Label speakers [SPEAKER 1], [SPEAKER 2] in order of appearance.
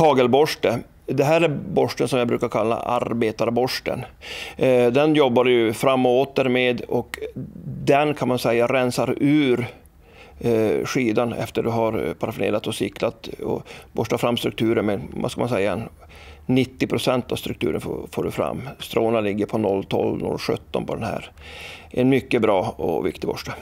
[SPEAKER 1] tagelborste. Det här är borsten som jag brukar kalla arbetarborsten. Eh, den jobbar du fram och åter med och den kan man säga rensar ur eh, skidan efter du har paraffinerat och siklat och borstat fram strukturen med, vad ska man säga, 90 procent av strukturen får, du fram. Stråna ligger på 0,12-0,17 på den här. En mycket bra och viktig borste.